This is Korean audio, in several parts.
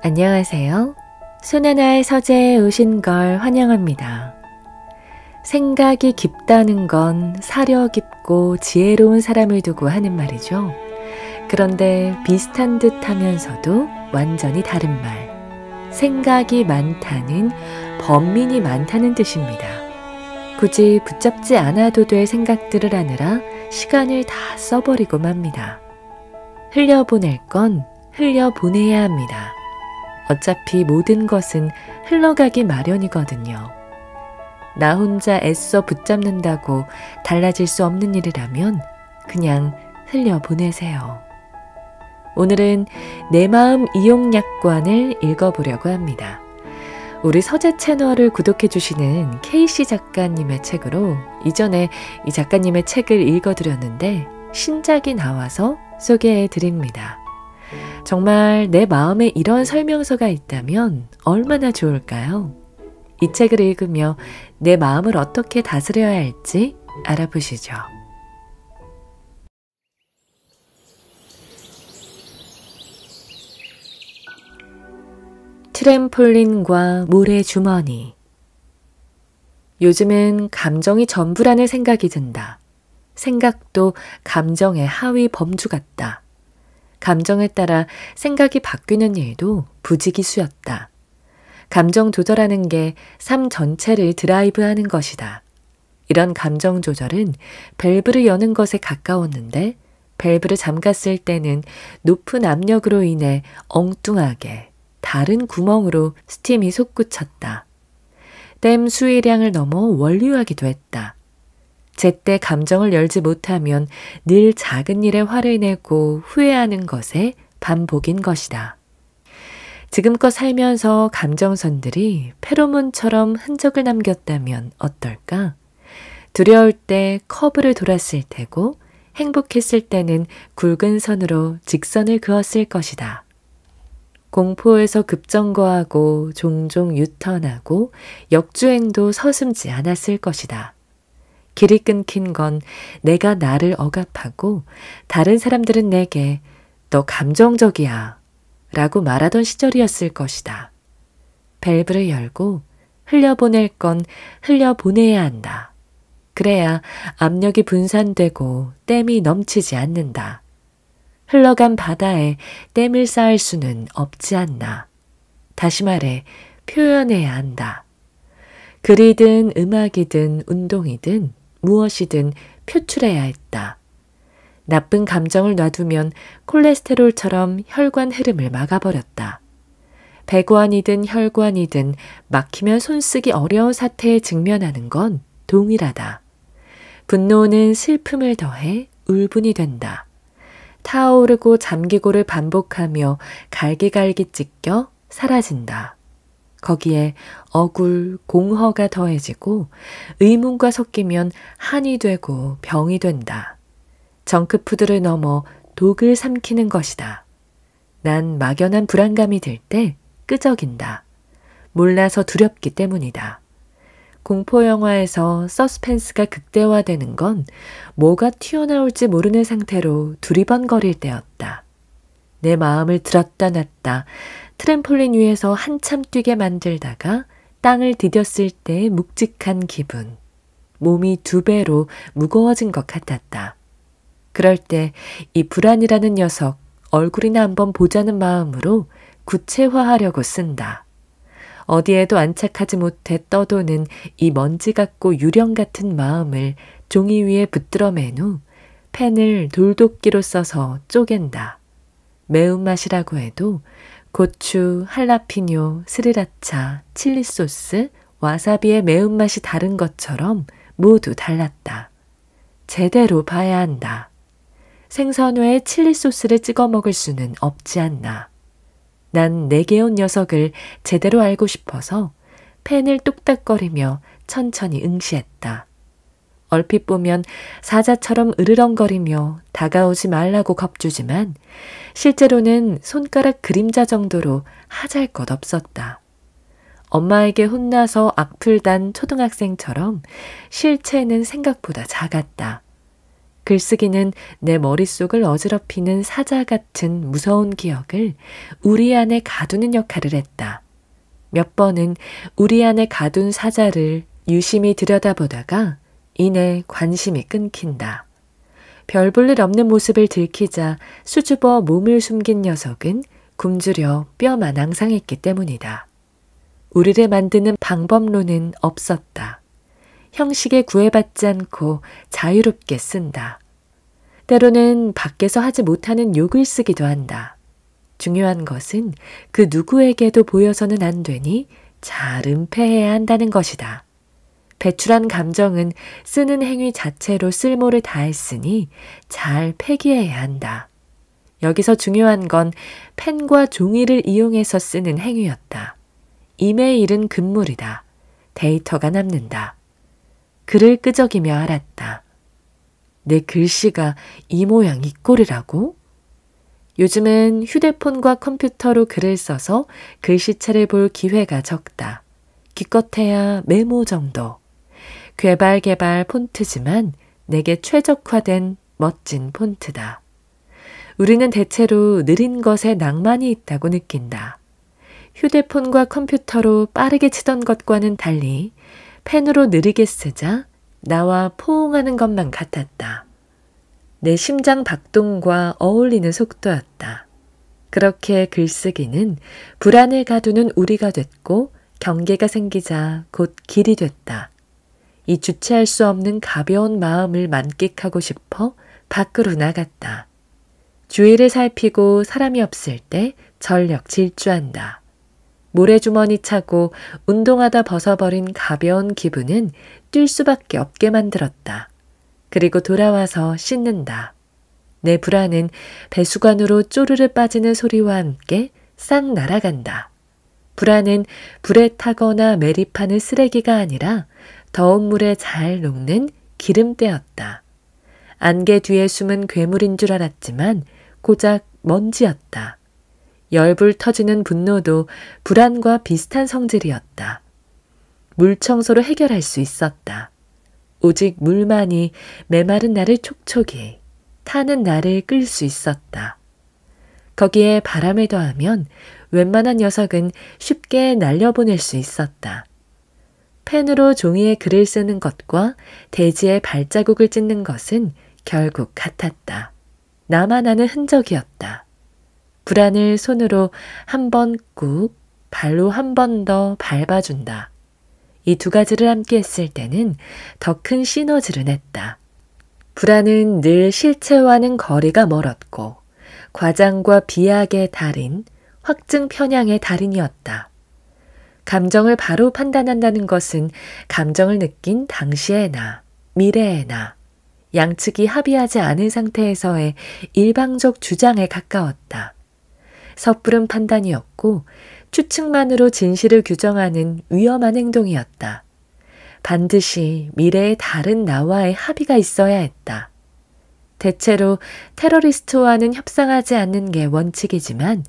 안녕하세요. 소나나의 서재에 오신 걸 환영합니다. 생각이 깊다는 건 사려 깊고 지혜로운 사람을 두고 하는 말이죠. 그런데 비슷한 듯 하면서도 완전히 다른 말. 생각이 많다는 범민이 많다는 뜻입니다. 굳이 붙잡지 않아도 될 생각들을 하느라 시간을 다 써버리고 맙니다. 흘려보낼 건 흘려보내야 합니다. 어차피 모든 것은 흘러가기 마련이거든요. 나 혼자 애써 붙잡는다고 달라질 수 없는 일이라면 그냥 흘려보내세요. 오늘은 내 마음 이용약관을 읽어보려고 합니다. 우리 서재 채널을 구독해주시는 케이 작가님의 책으로 이전에 이 작가님의 책을 읽어드렸는데 신작이 나와서 소개해드립니다. 정말 내 마음에 이런 설명서가 있다면 얼마나 좋을까요? 이 책을 읽으며 내 마음을 어떻게 다스려야 할지 알아보시죠. 트램폴린과 모래주머니 요즘은 감정이 전부라는 생각이 든다. 생각도 감정의 하위 범주 같다. 감정에 따라 생각이 바뀌는 일도 부지기수였다. 감정 조절하는 게 삶 전체를 드라이브하는 것이다. 이런 감정 조절은 밸브를 여는 것에 가까웠는데 밸브를 잠갔을 때는 높은 압력으로 인해 엉뚱하게 다른 구멍으로 스팀이 솟구쳤다. 댐 수위량을 넘어 원류하기도 했다. 제때 감정을 열지 못하면 늘 작은 일에 화를 내고 후회하는 것에 반복인 것이다. 지금껏 살면서 감정선들이 페로몬처럼 흔적을 남겼다면 어떨까? 두려울 때 커브를 돌았을 테고 행복했을 때는 굵은 선으로 직선을 그었을 것이다. 공포에서 급정거하고 종종 유턴하고 역주행도 서슴지 않았을 것이다. 길이 끊긴 건 내가 나를 억압하고 다른 사람들은 내게 너 감정적이야 라고 말하던 시절이었을 것이다. 밸브를 열고 흘려보낼 건 흘려보내야 한다. 그래야 압력이 분산되고 댐이 넘치지 않는다. 흘러간 바다에 댐을 쌓을 수는 없지 않나. 다시 말해, 표현해야 한다. 글이든 음악이든 운동이든 무엇이든 표출해야 했다. 나쁜 감정을 놔두면 콜레스테롤처럼 혈관 흐름을 막아버렸다. 배관이든 혈관이든 막히면 손쓰기 어려운 사태에 직면하는 건 동일하다. 분노는 슬픔을 더해 울분이 된다. 타오르고 잠기고를 반복하며 갈기갈기 찢겨 사라진다. 거기에 억울, 공허가 더해지고 의문과 섞이면 한이 되고 병이 된다. 정크푸드를 넘어 독을 삼키는 것이다. 난 막연한 불안감이 들 때 끄적인다. 몰라서 두렵기 때문이다. 공포영화에서 서스펜스가 극대화되는 건 뭐가 튀어나올지 모르는 상태로 두리번거릴 때였다. 내 마음을 들었다 놨다, 트램폴린 위에서 한참 뛰게 만들다가 땅을 디뎠을 때의 묵직한 기분. 몸이 두 배로 무거워진 것 같았다. 그럴 때 이 불안이라는 녀석 얼굴이나 한번 보자는 마음으로 구체화하려고 쓴다. 어디에도 안착하지 못해 떠도는 이 먼지 같고 유령 같은 마음을 종이 위에 붙들어맨 후 펜을 돌독기로 써서 쪼갠다. 매운맛이라고 해도 고추, 할라피뇨, 스리라차, 칠리소스, 와사비의 매운맛이 다른 것처럼 모두 달랐다. 제대로 봐야 한다. 생선회에 칠리소스를 찍어 먹을 수는 없지 않나. 난 내게온 녀석을 제대로 알고 싶어서 팬을 뚝딱거리며 천천히 응시했다. 얼핏 보면 사자처럼 으르렁거리며 다가오지 말라고 겁주지만 실제로는 손가락 그림자 정도로 하잘 것 없었다. 엄마에게 혼나서 악플 단 초등학생처럼 실체는 생각보다 작았다. 글쓰기는 내 머릿속을 어지럽히는 사자 같은 무서운 기억을 우리 안에 가두는 역할을 했다. 몇 번은 우리 안에 가둔 사자를 유심히 들여다보다가 이내 관심이 끊긴다. 별 볼일 없는 모습을 들키자 수줍어 몸을 숨긴 녀석은 굶주려 뼈만 앙상했기 때문이다. 우리를 만드는 방법론은 없었다. 형식에 구애받지 않고 자유롭게 쓴다. 때로는 밖에서 하지 못하는 욕을 쓰기도 한다. 중요한 것은 그 누구에게도 보여서는 안 되니 잘 은폐해야 한다는 것이다. 배출한 감정은 쓰는 행위 자체로 쓸모를 다했으니 잘 폐기해야 한다. 여기서 중요한 건 펜과 종이를 이용해서 쓰는 행위였다. 이메일은 금물이다. 데이터가 남는다. 글을 끄적이며 알았다. 내 글씨가 이 모양 이 꼴이라고? 요즘은 휴대폰과 컴퓨터로 글을 써서 글씨체를 볼 기회가 적다. 기껏해야 메모 정도. 개발개발 폰트지만 내게 최적화된 멋진 폰트다. 우리는 대체로 느린 것에 낭만이 있다고 느낀다. 휴대폰과 컴퓨터로 빠르게 치던 것과는 달리 펜으로 느리게 쓰자 나와 포옹하는 것만 같았다. 내 심장 박동과 어울리는 속도였다. 그렇게 글쓰기는 불안을 가두는 우리가 됐고 경계가 생기자 곧 길이 됐다. 이 주체할 수 없는 가벼운 마음을 만끽하고 싶어 밖으로 나갔다. 주위를 살피고 사람이 없을 때 전력 질주한다. 모래주머니 차고 운동하다 벗어버린 가벼운 기분은 뛸 수밖에 없게 만들었다. 그리고 돌아와서 씻는다. 내 불안은 배수관으로 쪼르르 빠지는 소리와 함께 싹 날아간다. 불안은 불에 타거나 매립하는 쓰레기가 아니라 더운 물에 잘 녹는 기름때였다. 안개 뒤에 숨은 괴물인 줄 알았지만 고작 먼지였다. 열불 터지는 분노도 불안과 비슷한 성질이었다. 물 청소로 해결할 수 있었다. 오직 물만이 메마른 나를 촉촉히 타는 나를 끌 수 있었다. 거기에 바람을 더하면 웬만한 녀석은 쉽게 날려보낼 수 있었다. 펜으로 종이에 글을 쓰는 것과 대지에 발자국을 찢는 것은 결국 같았다. 나만 아는 흔적이었다. 불안을 손으로 한 번 꾹 발로 한 번 더 밟아준다. 이 두 가지를 함께 했을 때는 더 큰 시너지를 냈다. 불안은 늘 실체와는 거리가 멀었고 과장과 비약의 달인, 확증 편향의 달인이었다. 감정을 바로 판단한다는 것은 감정을 느낀 당시의 나, 미래의 나, 양측이 합의하지 않은 상태에서의 일방적 주장에 가까웠다. 섣부른 판단이었고 추측만으로 진실을 규정하는 위험한 행동이었다. 반드시 미래의 다른 나와의 합의가 있어야 했다. 대체로 테러리스트와는 협상하지 않는 게 원칙이지만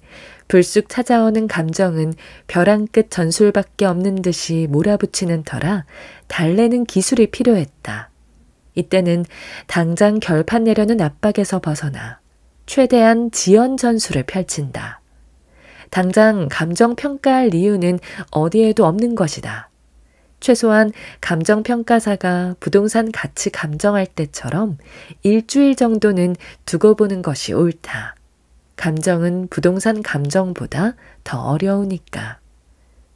불쑥 찾아오는 감정은 벼랑 끝 전술밖에 없는 듯이 몰아붙이는 터라 달래는 기술이 필요했다. 이때는 당장 결판 내려는 압박에서 벗어나 최대한 지연 전술을 펼친다. 당장 감정 평가할 이유는 어디에도 없는 것이다. 최소한 감정평가사가 부동산 가치 감정할 때처럼 일주일 정도는 두고 보는 것이 옳다. 감정은 부동산 감정보다 더 어려우니까.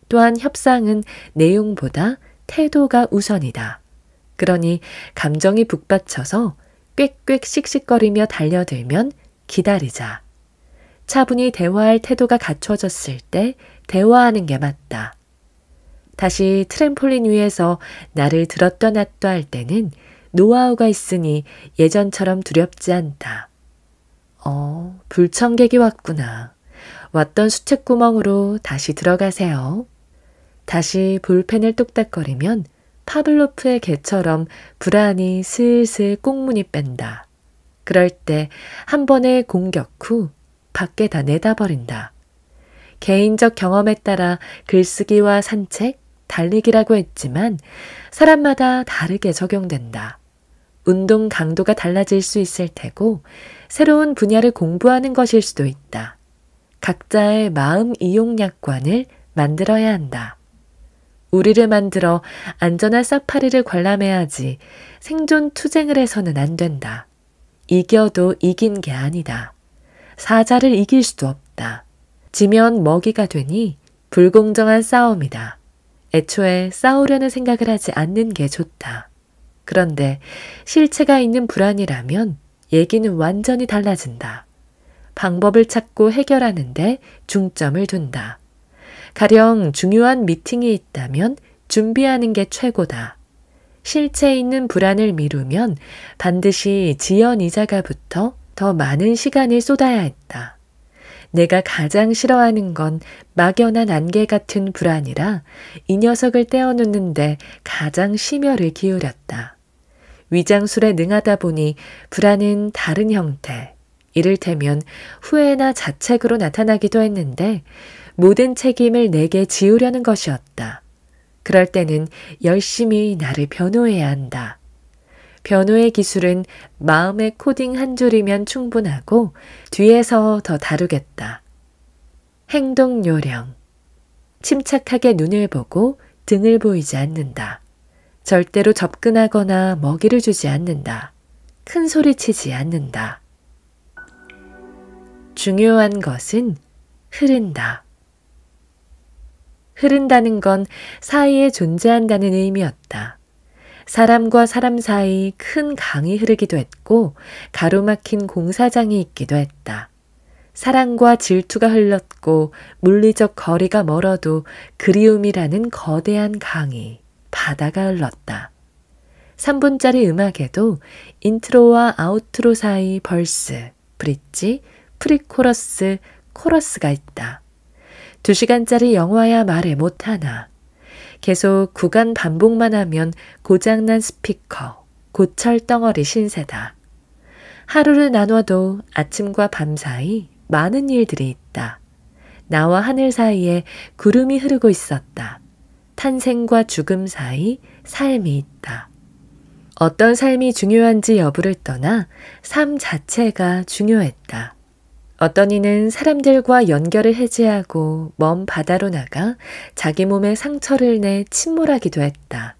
또한 협상은 내용보다 태도가 우선이다. 그러니 감정이 북받쳐서 꽥꽥 씩씩거리며 달려들면 기다리자. 차분히 대화할 태도가 갖춰졌을 때 대화하는 게 맞다. 다시 트램폴린 위에서 나를 들었다 놨다 할 때는 노하우가 있으니 예전처럼 두렵지 않다. 어, 불청객이 왔구나. 왔던 수채구멍으로 다시 들어가세요. 다시 볼펜을 뚝딱거리면 파블로프의 개처럼 불안이 슬슬 꽁무니 뺀다. 그럴 때 한 번의 공격 후 밖에 다 내다버린다. 개인적 경험에 따라 글쓰기와 산책, 달리기라고 했지만 사람마다 다르게 적용된다. 운동 강도가 달라질 수 있을 테고, 새로운 분야를 공부하는 것일 수도 있다. 각자의 마음 이용약관을 만들어야 한다. 우리를 만들어 안전한 사파리를 관람해야지 생존 투쟁을 해서는 안 된다. 이겨도 이긴 게 아니다. 사자를 이길 수도 없다. 지면 먹이가 되니 불공정한 싸움이다. 애초에 싸우려는 생각을 하지 않는 게 좋다. 그런데 실체가 있는 불안이라면 얘기는 완전히 달라진다. 방법을 찾고 해결하는데 중점을 둔다. 가령 중요한 미팅이 있다면 준비하는 게 최고다. 실체 있는 불안을 미루면 반드시 지연이자가 붙어 더 많은 시간을 쏟아야 했다. 내가 가장 싫어하는 건 막연한 안개 같은 불안이라 이 녀석을 떼어놓는데 가장 심혈을 기울였다. 위장술에 능하다 보니 불안은 다른 형태, 이를테면 후회나 자책으로 나타나기도 했는데 모든 책임을 내게 지우려는 것이었다. 그럴 때는 열심히 나를 변호해야 한다. 변호의 기술은 마음의 코딩 한 줄이면 충분하고 뒤에서 더 다루겠다. 행동 요령. 침착하게 눈을 보고 등을 보이지 않는다. 절대로 접근하거나 먹이를 주지 않는다. 큰 소리 치지 않는다. 중요한 것은 흐른다. 흐른다는 건 사이에 존재한다는 의미였다. 사람과 사람 사이 큰 강이 흐르기도 했고 가로막힌 공사장이 있기도 했다. 사랑과 질투가 흘렀고 물리적 거리가 멀어도 그리움이라는 거대한 강이 바다가 흘렀다. 3분짜리 음악에도 인트로와 아우트로 사이 벌스, 브릿지, 프리코러스, 코러스가 있다. 2시간짜리 영화야 말해 못하나. 계속 구간 반복만 하면 고장난 스피커, 고철 덩어리 신세다. 하루를 나눠도 아침과 밤 사이 많은 일들이 있다. 나와 하늘 사이에 구름이 흐르고 있었다. 탄생과 죽음 사이 삶이 있다. 어떤 삶이 중요한지 여부를 떠나 삶 자체가 중요했다. 어떤 이는 사람들과 연결을 해제하고 먼 바다로 나가 자기 몸에 상처를 내 침몰하기도 했다.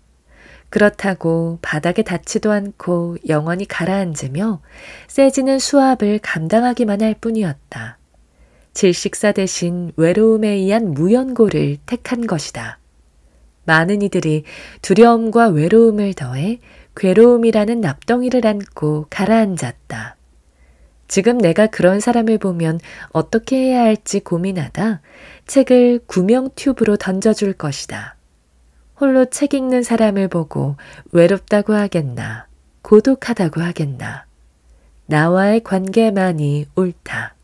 그렇다고 바닥에 닿지도 않고 영원히 가라앉으며 세지는 수압을 감당하기만 할 뿐이었다. 질식사 대신 외로움에 의한 무연고를 택한 것이다. 많은 이들이 두려움과 외로움을 더해 괴로움이라는 납덩이를 안고 가라앉았다. 지금 내가 그런 사람을 보면 어떻게 해야 할지 고민하다 책을 구명 튜브로 던져줄 것이다. 홀로 책 읽는 사람을 보고 외롭다고 하겠나, 고독하다고 하겠나. 나와의 관계만이 옳다.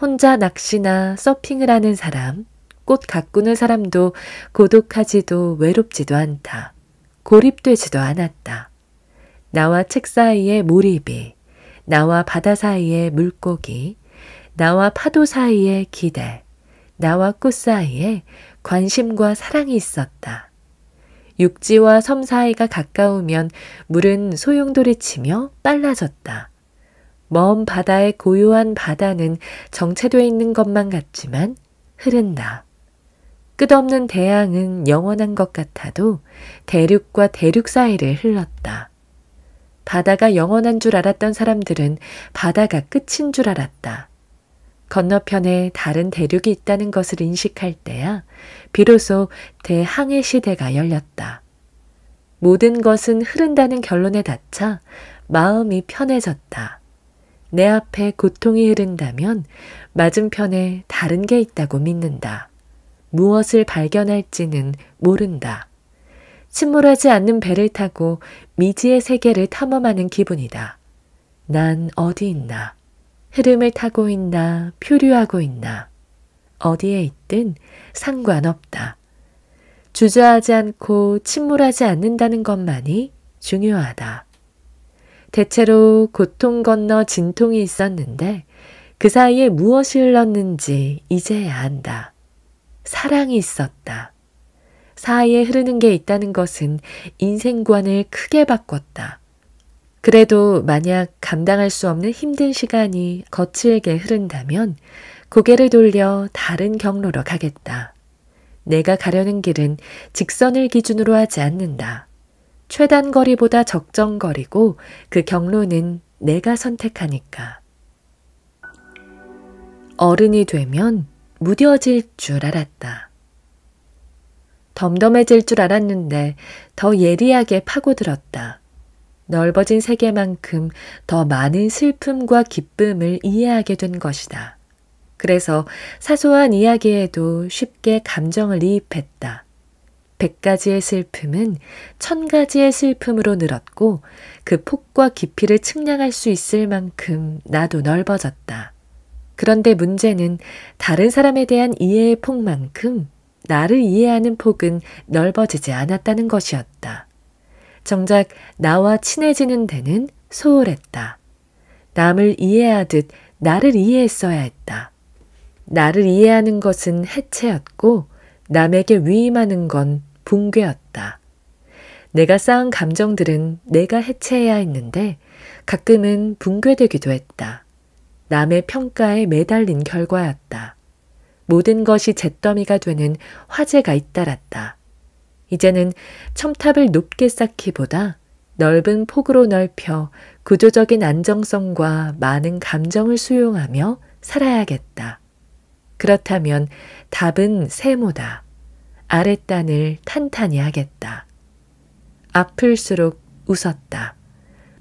혼자 낚시나 서핑을 하는 사람, 꽃 가꾸는 사람도 고독하지도 외롭지도 않다. 고립되지도 않았다. 나와 책 사이의 몰입이 나와 바다 사이의 물고기, 나와 파도 사이의 기대, 나와 꽃 사이에 관심과 사랑이 있었다. 육지와 섬 사이가 가까우면 물은 소용돌이치며 빨라졌다. 먼 바다의 고요한 바다는 정체돼 있는 것만 같지만 흐른다. 끝없는 대양은 영원한 것 같아도 대륙과 대륙 사이를 흘렀다. 바다가 영원한 줄 알았던 사람들은 바다가 끝인 줄 알았다. 건너편에 다른 대륙이 있다는 것을 인식할 때야 비로소 대항해 시대가 열렸다. 모든 것은 흐른다는 결론에 닿자 마음이 편해졌다. 내 앞에 고통이 흐른다면 맞은편에 다른 게 있다고 믿는다. 무엇을 발견할지는 모른다. 침몰하지 않는 배를 타고 미지의 세계를 탐험하는 기분이다. 난 어디 있나? 흐름을 타고 있나? 표류하고 있나? 어디에 있든 상관없다. 주저하지 않고 침몰하지 않는다는 것만이 중요하다. 대체로 고통 건너 진통이 있었는데 그 사이에 무엇이 흘렀는지 이제야 안다. 사랑이 있었다. 사이에 흐르는 게 있다는 것은 인생관을 크게 바꿨다. 그래도 만약 감당할 수 없는 힘든 시간이 거칠게 흐른다면 고개를 돌려 다른 경로로 가겠다. 내가 가려는 길은 직선을 기준으로 하지 않는다. 최단거리보다 적정거리고 그 경로는 내가 선택하니까. 어른이 되면 무뎌질 줄 알았다. 덤덤해질 줄 알았는데 더 예리하게 파고들었다. 넓어진 세계만큼 더 많은 슬픔과 기쁨을 이해하게 된 것이다. 그래서 사소한 이야기에도 쉽게 감정을 이입했다. 백 가지의 슬픔은 천 가지의 슬픔으로 늘었고 그 폭과 깊이를 측량할 수 있을 만큼 나도 넓어졌다. 그런데 문제는 다른 사람에 대한 이해의 폭만큼 나를 이해하는 폭은 넓어지지 않았다는 것이었다. 정작 나와 친해지는 데는 소홀했다. 남을 이해하듯 나를 이해했어야 했다. 나를 이해하는 것은 해체였고 남에게 위임하는 건 붕괴였다. 내가 쌓은 감정들은 내가 해체해야 했는데 가끔은 붕괴되기도 했다. 남의 평가에 매달린 결과였다. 모든 것이 잿더미가 되는 화재가 잇따랐다. 이제는 첨탑을 높게 쌓기보다 넓은 폭으로 넓혀 구조적인 안정성과 많은 감정을 수용하며 살아야겠다. 그렇다면 답은 세모다. 아랫단을 탄탄히 하겠다. 아플수록 웃었다.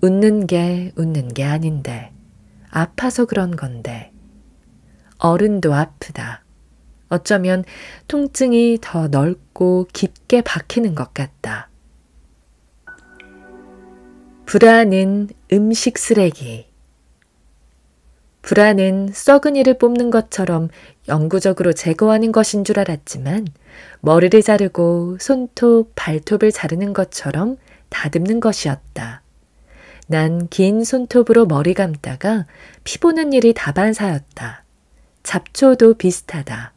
웃는 게 웃는 게 아닌데. 아파서 그런 건데. 어른도 아프다. 어쩌면 통증이 더 넓고 깊게 박히는 것 같다. 불안은 음식 쓰레기. 불안은 썩은 이를 뽑는 것처럼 영구적으로 제거하는 것인 줄 알았지만 머리를 자르고 손톱, 발톱을 자르는 것처럼 다듬는 것이었다. 난 긴 손톱으로 머리 감다가 피보는 일이 다반사였다. 잡초도 비슷하다.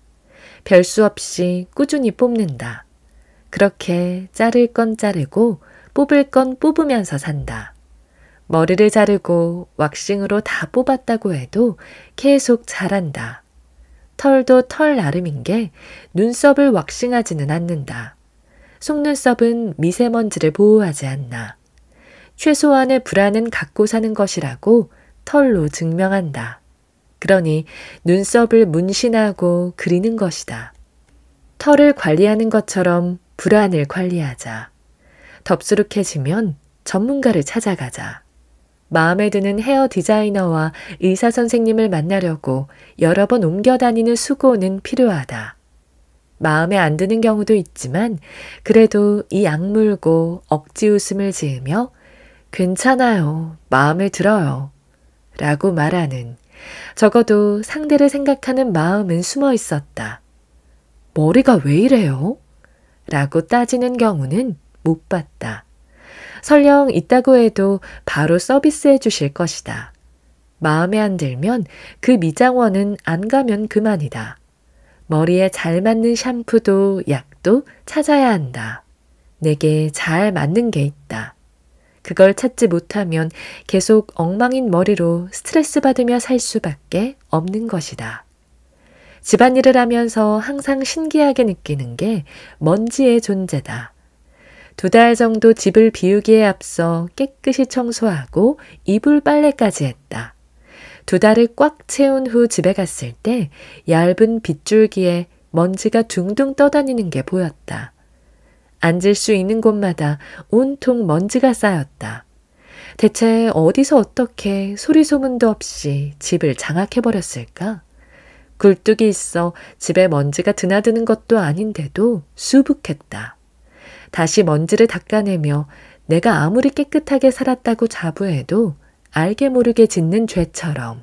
별수 없이 꾸준히 뽑는다. 그렇게 자를 건 자르고 뽑을 건 뽑으면서 산다. 머리를 자르고 왁싱으로 다 뽑았다고 해도 계속 자란다. 털도 털 나름인 게 눈썹을 왁싱하지는 않는다. 속눈썹은 미세먼지를 보호하지 않나. 최소한의 불안은 갖고 사는 것이라고 털로 증명한다. 그러니 눈썹을 문신하고 그리는 것이다. 털을 관리하는 것처럼 불안을 관리하자. 덥수룩해지면 전문가를 찾아가자. 마음에 드는 헤어 디자이너와 의사 선생님을 만나려고 여러 번 옮겨 다니는 수고는 필요하다. 마음에 안 드는 경우도 있지만 그래도 이 악물고 억지 웃음을 지으며 괜찮아요. 마음에 들어요. 라고 말하는 적어도 상대를 생각하는 마음은 숨어 있었다. 머리가 왜 이래요? 라고 따지는 경우는 못 봤다. 설령 있다고 해도 바로 서비스해 주실 것이다. 마음에 안 들면 그 미장원은 안 가면 그만이다. 머리에 잘 맞는 샴푸도 약도 찾아야 한다. 내게 잘 맞는 게 있다. 그걸 찾지 못하면 계속 엉망인 머리로 스트레스 받으며 살 수밖에 없는 것이다. 집안일을 하면서 항상 신기하게 느끼는 게 먼지의 존재다. 두 달 정도 집을 비우기에 앞서 깨끗이 청소하고 이불 빨래까지 했다. 두 달을 꽉 채운 후 집에 갔을 때 얇은 빗줄기에 먼지가 둥둥 떠다니는 게 보였다. 앉을 수 있는 곳마다 온통 먼지가 쌓였다. 대체 어디서 어떻게 소리소문도 없이 집을 장악해버렸을까? 굴뚝이 있어 집에 먼지가 드나드는 것도 아닌데도 수북했다. 다시 먼지를 닦아내며 내가 아무리 깨끗하게 살았다고 자부해도 알게 모르게 짓는 죄처럼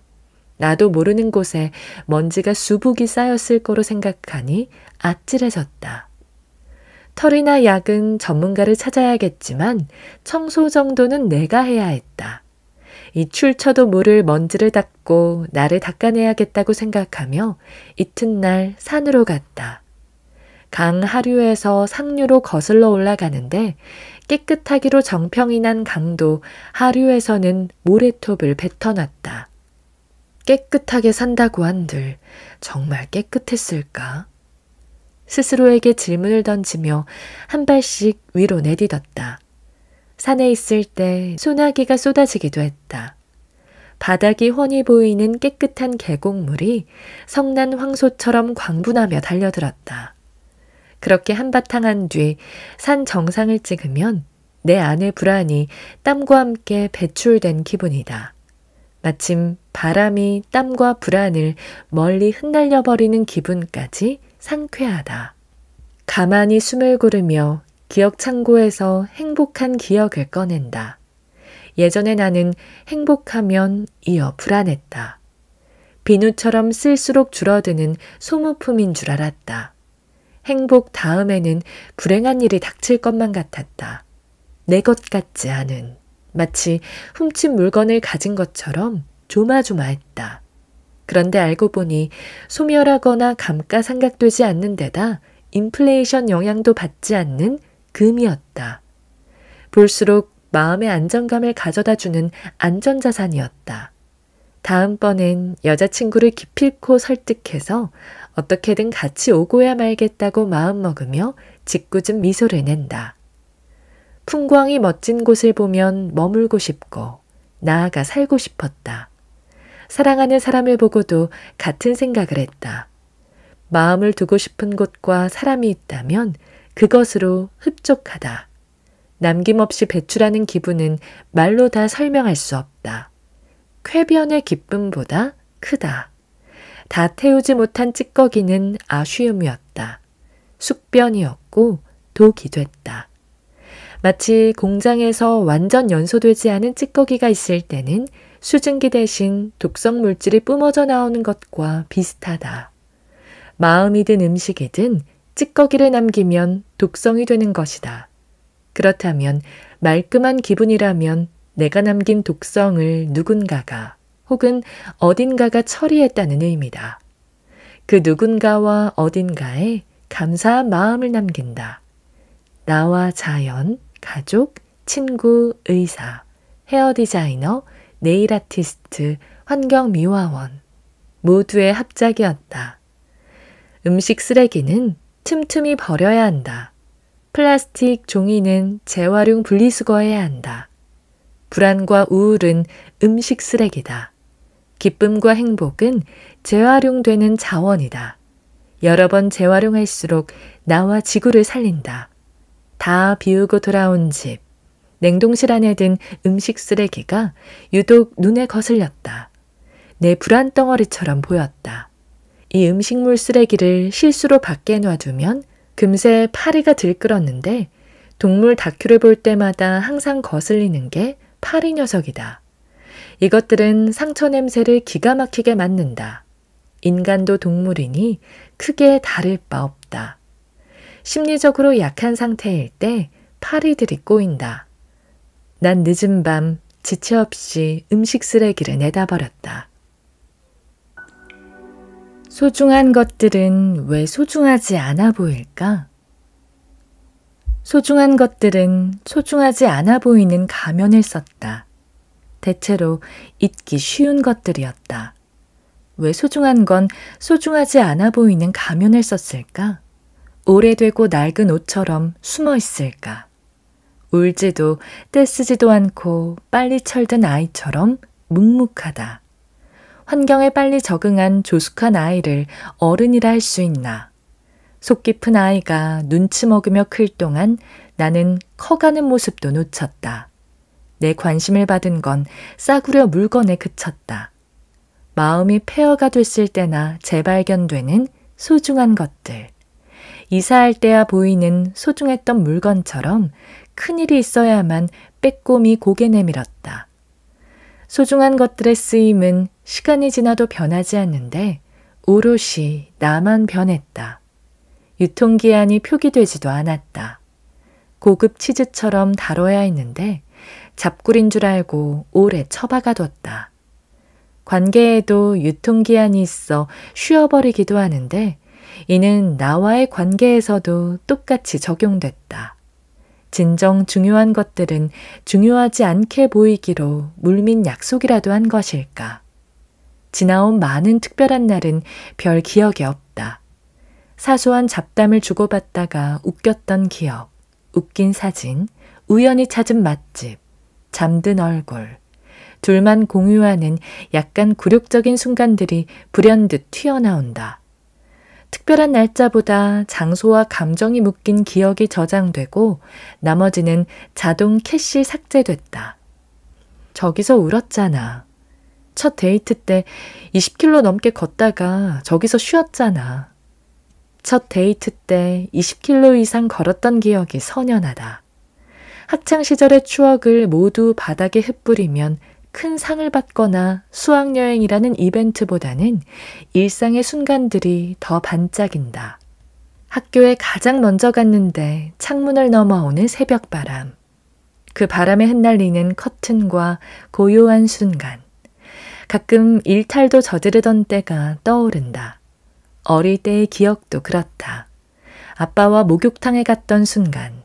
나도 모르는 곳에 먼지가 수북이 쌓였을 거로 생각하니 아찔해졌다. 털이나 약은 전문가를 찾아야겠지만 청소 정도는 내가 해야 했다. 이출처도 모를 먼지를 닦고 나를 닦아내야겠다고 생각하며 이튿날 산으로 갔다. 강 하류에서 상류로 거슬러 올라가는데 깨끗하기로 정평이 난 강도 하류에서는 모래톱을 뱉어놨다. 깨끗하게 산다고 한들 정말 깨끗했을까? 스스로에게 질문을 던지며 한 발씩 위로 내딛었다. 산에 있을 때 소나기가 쏟아지기도 했다. 바닥이 훤히 보이는 깨끗한 계곡물이 성난 황소처럼 광분하며 달려들었다. 그렇게 한바탕 한 뒤 산 정상을 찍으면 내 안의 불안이 땀과 함께 배출된 기분이다. 마침 바람이 땀과 불안을 멀리 흩날려 버리는 기분까지 상쾌하다. 가만히 숨을 고르며 기억 창고에서 행복한 기억을 꺼낸다. 예전에 나는 행복하면 이어 불안했다. 비누처럼 쓸수록 줄어드는 소모품인 줄 알았다. 행복 다음에는 불행한 일이 닥칠 것만 같았다. 내 것 같지 않은. 마치 훔친 물건을 가진 것처럼 조마조마했다. 그런데 알고 보니 소멸하거나 감가상각되지 않는 데다 인플레이션 영향도 받지 않는 금이었다. 볼수록 마음의 안정감을 가져다 주는 안전자산이었다. 다음번엔 여자친구를 기필코 설득해서 어떻게든 같이 오고야 말겠다고 마음먹으며 짓궂은 미소를 낸다. 풍광이 멋진 곳을 보면 머물고 싶고 나아가 살고 싶었다. 사랑하는 사람을 보고도 같은 생각을 했다. 마음을 두고 싶은 곳과 사람이 있다면 그것으로 흡족하다. 남김없이 배출하는 기분은 말로 다 설명할 수 없다. 쾌변의 기쁨보다 크다. 다 태우지 못한 찌꺼기는 아쉬움이었다. 숙변이었고 독이 됐다. 마치 공장에서 완전 연소되지 않은 찌꺼기가 있을 때는 수증기 대신 독성 물질이 뿜어져 나오는 것과 비슷하다. 마음이든 음식이든 찌꺼기를 남기면 독성이 되는 것이다. 그렇다면 말끔한 기분이라면 내가 남긴 독성을 누군가가 혹은 어딘가가 처리했다는 의미다. 그 누군가와 어딘가에 감사한 마음을 남긴다. 나와 자연, 가족, 친구, 의사, 헤어 디자이너, 네일 아티스트, 환경 미화원 모두의 합작이었다. 음식 쓰레기는 틈틈이 버려야 한다. 플라스틱 종이는 재활용 분리수거해야 한다. 불안과 우울은 음식 쓰레기다. 기쁨과 행복은 재활용되는 자원이다. 여러 번 재활용할수록 나와 지구를 살린다. 다 비우고 돌아온 집, 냉동실 안에 든 음식 쓰레기가 유독 눈에 거슬렸다. 내 불안 덩어리처럼 보였다. 이 음식물 쓰레기를 실수로 밖에 놔두면 금세 파리가 들끓었는데 동물 다큐를 볼 때마다 항상 거슬리는 게 파리 녀석이다. 이것들은 상처 냄새를 기가 막히게 맡는다. 인간도 동물이니 크게 다를 바 없다. 심리적으로 약한 상태일 때파리 들이꼬인다. 난 늦은 밤 지체 없이 음식 쓰레기를 내다버렸다. 소중한 것들은 왜 소중하지 않아 보일까? 소중한 것들은 소중하지 않아 보이는 가면을 썼다. 대체로 잊기 쉬운 것들이었다. 왜 소중한 건 소중하지 않아 보이는 가면을 썼을까? 오래되고 낡은 옷처럼 숨어 있을까? 울지도 떼쓰지도 않고 빨리 철든 아이처럼 묵묵하다. 환경에 빨리 적응한 조숙한 아이를 어른이라 할 수 있나? 속 깊은 아이가 눈치 먹으며 클 동안 나는 커가는 모습도 놓쳤다. 내 관심을 받은 건 싸구려 물건에 그쳤다. 마음이 폐허가 됐을 때나 재발견되는 소중한 것들. 이사할 때야 보이는 소중했던 물건처럼 큰일이 있어야만 빼꼼히 고개 내밀었다. 소중한 것들의 쓰임은 시간이 지나도 변하지 않는데 오롯이 나만 변했다. 유통기한이 표기되지도 않았다. 고급 치즈처럼 다뤄야 했는데 잡굴인줄 알고 오래 처박아 뒀다. 관계에도 유통기한이 있어 쉬어버리기도 하는데 이는 나와의 관계에서도 똑같이 적용됐다. 진정 중요한 것들은 중요하지 않게 보이기로 물민 약속이라도 한 것일까? 지나온 많은 특별한 날은 별 기억이 없다. 사소한 잡담을 주고받다가 웃겼던 기억, 웃긴 사진, 우연히 찾은 맛집, 잠든 얼굴, 둘만 공유하는 약간 굴욕적인 순간들이 불현듯 튀어나온다. 특별한 날짜보다 장소와 감정이 묶인 기억이 저장되고 나머지는 자동 캐시 삭제됐다. 저기서 울었잖아. 첫 데이트 때 20킬로 넘게 걷다가 저기서 쉬었잖아. 첫 데이트 때 20킬로 이상 걸었던 기억이 선연하다. 학창 시절의 추억을 모두 바닥에 흩뿌리면 큰 상을 받거나 수학여행이라는 이벤트보다는 일상의 순간들이 더 반짝인다. 학교에 가장 먼저 갔는데 창문을 넘어오는 새벽 바람. 그 바람에 흩날리는 커튼과 고요한 순간. 가끔 일탈도 저지르던 때가 떠오른다. 어릴 때의 기억도 그렇다. 아빠와 목욕탕에 갔던 순간.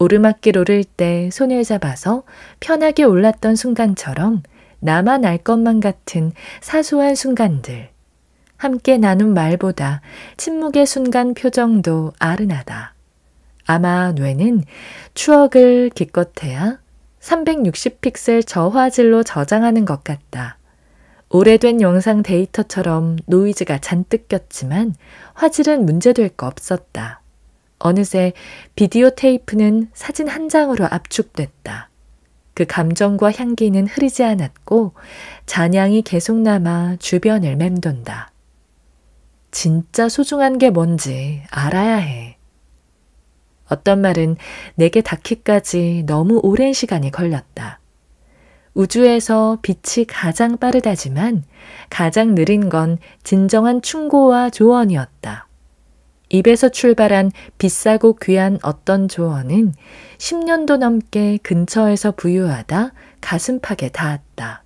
오르막길 오를 때 손을 잡아서 편하게 올랐던 순간처럼 나만 알 것만 같은 사소한 순간들. 함께 나눈 말보다 침묵의 순간 표정도 아른하다. 아마 뇌는 추억을 기껏해야 360픽셀 저화질로 저장하는 것 같다. 오래된 영상 데이터처럼 노이즈가 잔뜩 꼈지만 화질은 문제될 거 없었다. 어느새 비디오 테이프는 사진 한 장으로 압축됐다. 그 감정과 향기는 흐리지 않았고 잔향이 계속 남아 주변을 맴돈다. 진짜 소중한 게 뭔지 알아야 해. 어떤 말은 내게 닿기까지 너무 오랜 시간이 걸렸다. 우주에서 빛이 가장 빠르다지만 가장 느린 건 진정한 충고와 조언이었다. 입에서 출발한 비싸고 귀한 어떤 조언은 10년도 넘게 근처에서 부유하다 가슴팍에 닿았다.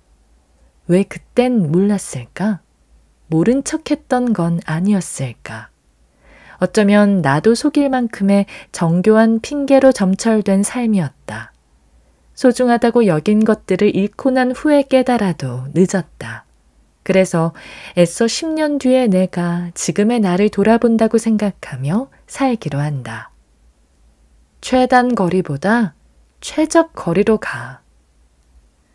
왜 그땐 몰랐을까? 모른 척 했던 건 아니었을까? 어쩌면 나도 속일 만큼의 정교한 핑계로 점철된 삶이었다. 소중하다고 여긴 것들을 잃고 난 후에 깨달아도 늦었다. 그래서 애써 10년 뒤에 내가 지금의 나를 돌아본다고 생각하며 살기로 한다. 최단 거리보다 최적 거리로 가.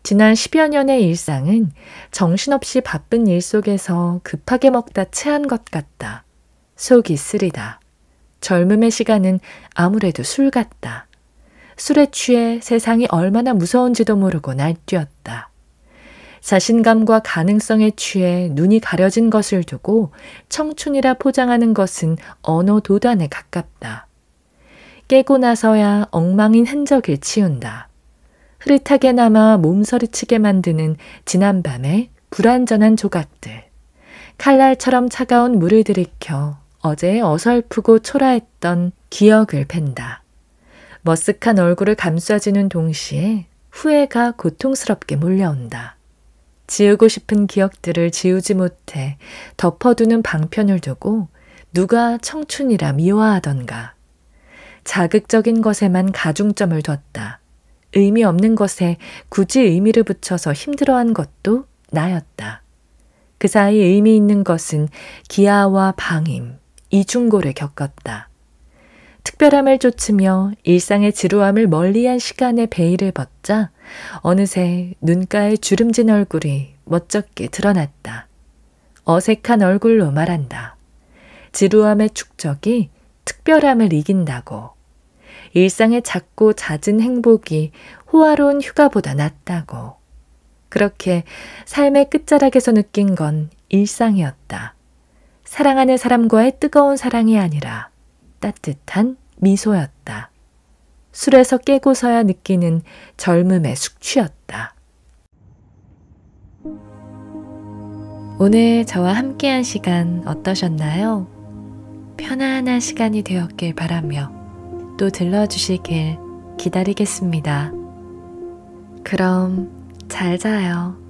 지난 10여 년의 일상은 정신없이 바쁜 일 속에서 급하게 먹다 체한 것 같다. 속이 쓰리다. 젊음의 시간은 아무래도 술 같다. 술에 취해 세상이 얼마나 무서운지도 모르고 날뛰었다. 자신감과 가능성에 취해 눈이 가려진 것을 두고 청춘이라 포장하는 것은 언어 도단에 가깝다. 깨고 나서야 엉망인 흔적을 치운다. 흐릿하게 나마 몸서리치게 만드는 지난밤의 불완전한 조각들. 칼날처럼 차가운 물을 들이켜 어제 어설프고 초라했던 기억을 팬다. 머쓱한 얼굴을 감싸주는 동시에 후회가 고통스럽게 몰려온다. 지우고 싶은 기억들을 지우지 못해 덮어두는 방편을 두고 누가 청춘이라 미워하던가 자극적인 것에만 가중점을 뒀다. 의미 없는 것에 굳이 의미를 붙여서 힘들어한 것도 나였다. 그 사이 의미 있는 것은 기아와 방임, 이중고를 겪었다. 특별함을 쫓으며 일상의 지루함을 멀리한 시간에 베일을 벗자 어느새 눈가에 주름진 얼굴이 멋쩍게 드러났다. 어색한 얼굴로 말한다. 지루함의 축적이 특별함을 이긴다고. 일상의 작고 잦은 행복이 호화로운 휴가보다 낫다고. 그렇게 삶의 끝자락에서 느낀 건 일상이었다. 사랑하는 사람과의 뜨거운 사랑이 아니라 따뜻한 미소였다. 술에서 깨고서야 느끼는 젊음의 숙취였다. 오늘 저와 함께한 시간 어떠셨나요? 편안한 시간이 되었길 바라며 또 들러주시길 기다리겠습니다. 그럼 잘 자요.